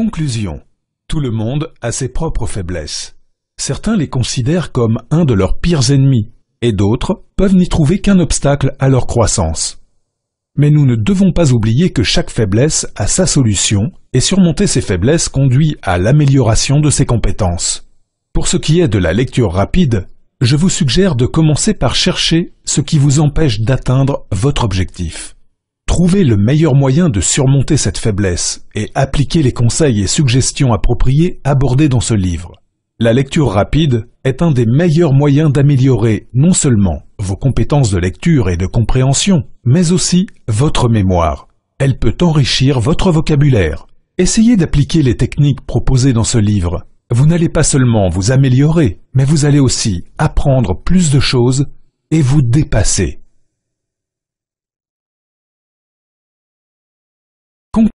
Conclusion. Tout le monde a ses propres faiblesses. Certains les considèrent comme un de leurs pires ennemis, et d'autres peuvent n'y trouver qu'un obstacle à leur croissance. Mais nous ne devons pas oublier que chaque faiblesse a sa solution, et surmonter ces faiblesses conduit à l'amélioration de ses compétences. Pour ce qui est de la lecture rapide, je vous suggère de commencer par chercher ce qui vous empêche d'atteindre votre objectif. Trouvez le meilleur moyen de surmonter cette faiblesse et appliquer les conseils et suggestions appropriés abordés dans ce livre. La lecture rapide est un des meilleurs moyens d'améliorer non seulement vos compétences de lecture et de compréhension, mais aussi votre mémoire. Elle peut enrichir votre vocabulaire. Essayez d'appliquer les techniques proposées dans ce livre. Vous n'allez pas seulement vous améliorer, mais vous allez aussi apprendre plus de choses et vous dépasser.